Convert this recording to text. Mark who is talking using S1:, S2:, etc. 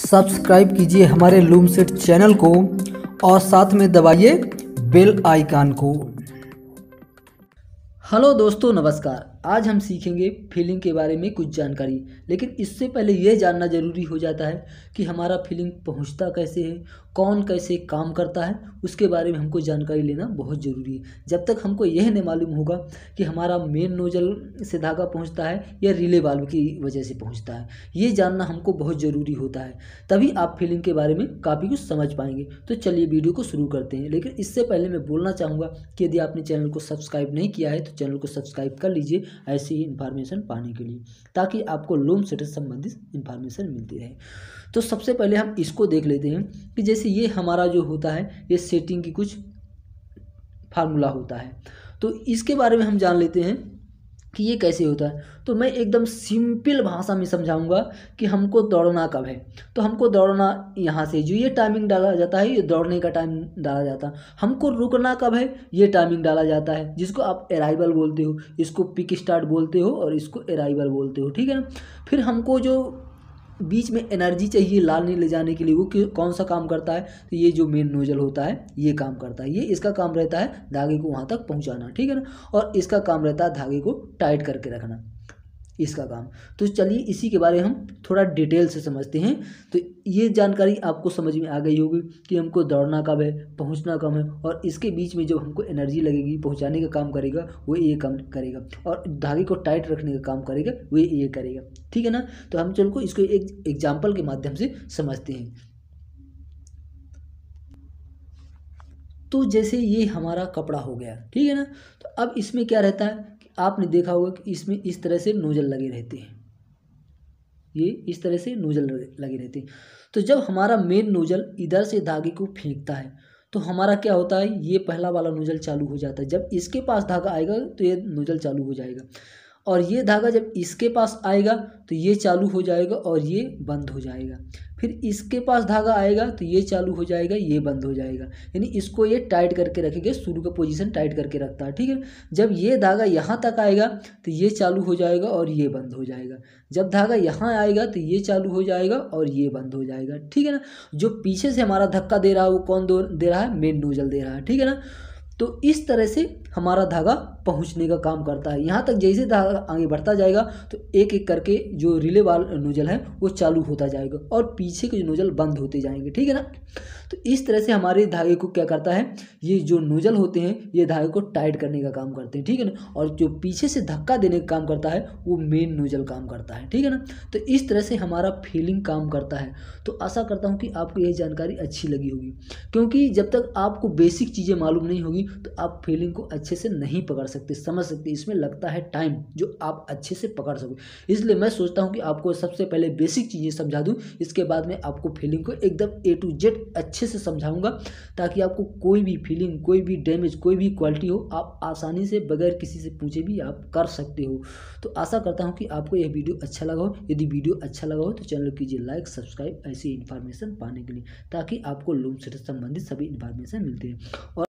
S1: subscribe कीजिए हमारे loom set channel को और साथ में दबाइए बेल आइकान को हेलो दोस्तों नमस्कार आज हम सीखेंगे फीलिंग के बारे में कुछ जानकारी लेकिन इससे पहले यह जानना ज़रूरी हो जाता है कि हमारा फीलिंग पहुंचता कैसे है कौन कैसे काम करता है उसके बारे में हमको जानकारी लेना बहुत ज़रूरी है जब तक हमको यह नहीं मालूम होगा कि हमारा मेन नोजल से धागा पहुंचता है या रिले वाल्व की वजह से पहुंचता है ये जानना हमको बहुत ज़रूरी होता है तभी आप फीलिंग के बारे में काफ़ी कुछ समझ पाएंगे तो चलिए वीडियो को शुरू करते हैं लेकिन इससे पहले मैं बोलना चाहूँगा कि यदि आपने चैनल को सब्सक्राइब नहीं किया है तो चैनल को सब्सक्राइब कर लीजिए ऐसी ही इन्फॉर्मेशन पाने के लिए ताकि आपको लोन सेटस संबंधित इन्फॉर्मेशन मिलती रहे तो सबसे पहले हम इसको देख लेते हैं कि जैसे ये हमारा जो होता है ये सेटिंग की कुछ फार्मूला होता है तो इसके बारे में हम जान लेते हैं कि ये कैसे होता है तो मैं एकदम सिंपल भाषा में समझाऊंगा कि हमको दौड़ना कब है तो हमको दौड़ना यहाँ से जो ये टाइमिंग डाला जाता है ये दौड़ने का टाइम डाला जाता है हमको रुकना कब है ये टाइमिंग डाला जाता है जिसको आप अराइवल बोलते हो इसको पिक स्टार्ट बोलते हो और इसको अराइवल बोलते हो ठीक है ना फिर हमको जो बीच में एनर्जी चाहिए लाल नील ले जाने के लिए वो कौन सा काम करता है तो ये जो मेन नोजल होता है ये काम करता है ये इसका काम रहता है धागे को वहाँ तक पहुँचाना ठीक है ना और इसका काम रहता है धागे को टाइट करके रखना इसका काम तो चलिए इसी के बारे में हम थोड़ा डिटेल से समझते हैं तो ये जानकारी आपको समझ में आ गई होगी कि हमको दौड़ना कब है पहुंचना कम है और इसके बीच में जो हमको एनर्जी लगेगी पहुंचाने का काम करेगा वो ये काम करेगा और धागे को टाइट रखने का काम करेगा वो ये करेगा ठीक है ना तो हम चल को इसको एक एग्जाम्पल के माध्यम से समझते हैं तो जैसे ये हमारा कपड़ा हो गया ठीक है ना तो अब इसमें क्या रहता है आपने देखा होगा कि इसमें इस तरह से नोजल लगे रहते हैं ये इस तरह से नोजल लगे रहते हैं तो जब हमारा मेन नोजल इधर से धागे को फेंकता है तो हमारा क्या होता है ये पहला वाला नोजल चालू हो जाता है जब इसके पास धागा आएगा तो ये नोजल चालू हो जाएगा और ये धागा जब इसके पास आएगा तो ये चालू हो जाएगा और ये बंद हो जाएगा फिर इसके पास धागा आएगा तो ये चालू हो जाएगा ये बंद हो जाएगा यानी इसको ये टाइट करके रखेंगे शुरू का पोजीशन टाइट करके रखता है ठीक है जब ये धागा यहाँ तक आएगा तो ये चालू हो जाएगा और ये बंद हो जाएगा जब धागा यहाँ आएगा तो ये चालू हो जाएगा और ये बंद हो जाएगा ठीक है ना जो पीछे से हमारा धक्का दे रहा है वो कौन दे रहा है मेन नोजल दे रहा है ठीक है ना तो इस तरह से हमारा धागा पहुंचने का काम करता है यहाँ तक जैसे धागा आगे बढ़ता जाएगा तो एक एक करके जो रिले वाल नोजल है वो चालू होता जाएगा और पीछे के जो नोजल बंद होते जाएंगे ठीक है ना तो इस तरह से हमारे धागे को क्या करता है ये जो नोजल होते हैं ये धागे को टाइट करने का काम करते हैं ठीक है ना और जो पीछे से धक्का देने का काम करता है वो मेन नोजल काम करता है ठीक है ना तो इस तरह से हमारा फीलिंग काम करता है तो आशा करता हूँ कि आपको यह जानकारी अच्छी लगी होगी क्योंकि जब तक आपको बेसिक चीज़ें मालूम नहीं होगी होगी तो आप फीलिंग को अच्छे से नहीं पकड़ सकते समझ सकते इसमें लगता है टाइम जो आप अच्छे से पकड़ सको इसलिए मैं सोचता हूँ कि आपको सबसे पहले बेसिक चीज़ें समझा दूँ इसके बाद में आपको फीलिंग को एकदम ए टू जेड अच्छे से समझाऊँगा ताकि आपको कोई भी फीलिंग कोई भी डैमेज कोई भी क्वालिटी हो आप आसानी से बगैर किसी से पूछे भी आप कर सकते हो तो आशा करता हूँ कि आपको यह वीडियो अच्छा लगा हो यदि वीडियो अच्छा लगा हो तो चैनल कीजिए लाइक सब्सक्राइब ऐसी इन्फॉर्मेशन पाने के लिए ताकि आपको लूम से संबंधित सभी इन्फॉर्मेशन मिलती है और